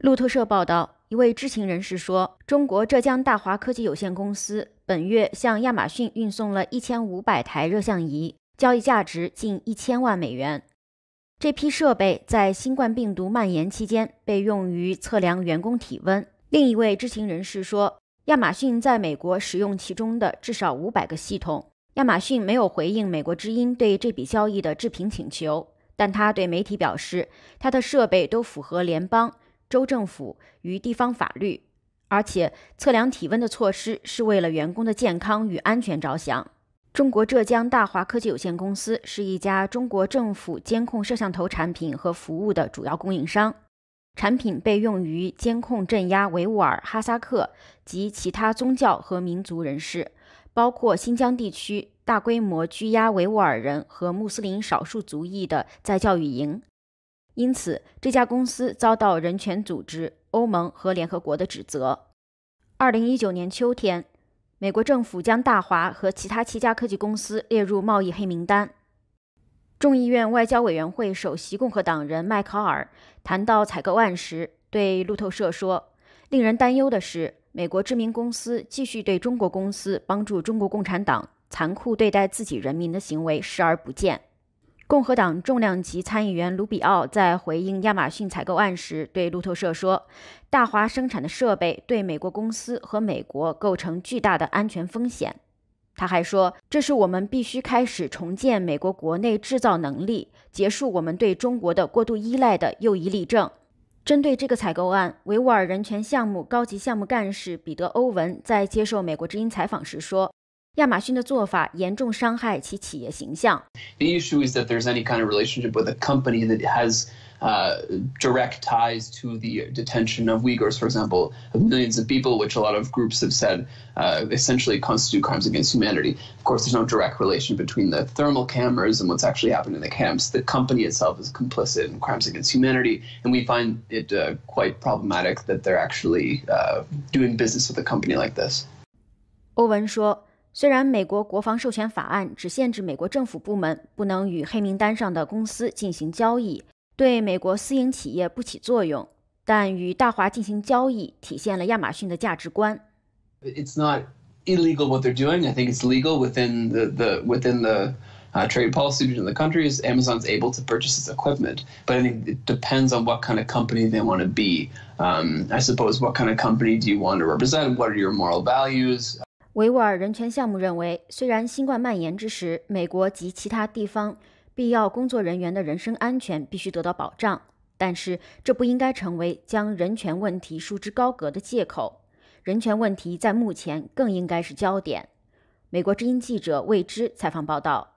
路透社报道，一位知情人士说，中国浙江大华科技有限公司本月向亚马逊运送了1500台热像仪，交易价值近1000万美元。这批设备在新冠病毒蔓延期间被用于测量员工体温。另一位知情人士说，亚马逊在美国使用其中的至少500个系统。亚马逊没有回应美国之音对这笔交易的置评请求，但他对媒体表示，他的设备都符合联邦。州政府与地方法律，而且测量体温的措施是为了员工的健康与安全着想。中国浙江大华科技有限公司是一家中国政府监控摄像头产品和服务的主要供应商，产品被用于监控镇压维吾尔、哈萨克及其他宗教和民族人士，包括新疆地区大规模拘押维吾尔人和穆斯林少数族裔的在教育营。因此，这家公司遭到人权组织、欧盟和联合国的指责。二零一九年秋天，美国政府将大华和其他七家科技公司列入贸易黑名单。众议院外交委员会首席共和党人麦考尔谈到采购案时，对路透社说：“令人担忧的是，美国知名公司继续对中国公司帮助中国共产党残酷对待自己人民的行为视而不见。”共和党重量级参议员卢比奥在回应亚马逊采购案时对路透社说：“大华生产的设备对美国公司和美国构成巨大的安全风险。”他还说：“这是我们必须开始重建美国国内制造能力、结束我们对中国的过度依赖的又一例证。”针对这个采购案，维吾尔人权项目高级项目干事彼得·欧文在接受美国之音采访时说。亚马逊的做法严重伤害其企业形象。The issue is that there's any kind of relationship with a company that has uh, direct ties to the detention of Uyghurs, for example, of millions of people, which a lot of groups have said uh, essentially constitute crimes against humanity. Of course, there's no direct relation between the thermal cameras and what's actually happened in the camps. The company itself is complicit in crimes against humanity, and we find it uh, quite problematic that they're actually uh, doing business with a company like this. 欧文说。虽然美国国防授权法案只限制美国政府部门不能与黑名单上的公司进行交易，对美国私营企业不起作用，但与大华进行交易体现了亚马逊的价值观。It's not illegal what they're doing. I think it's legal within the the within the uh, trade policy between the countries. Amazon's able to purchase its equipment, but I think it depends on what kind of company they want to be. Um, I suppose what kind of company do you want to represent? What are your moral values? 维吾尔人权项目认为，虽然新冠蔓延之时，美国及其他地方必要工作人员的人身安全必须得到保障，但是这不应该成为将人权问题束之高阁的借口。人权问题在目前更应该是焦点。美国之音记者魏之采访报道。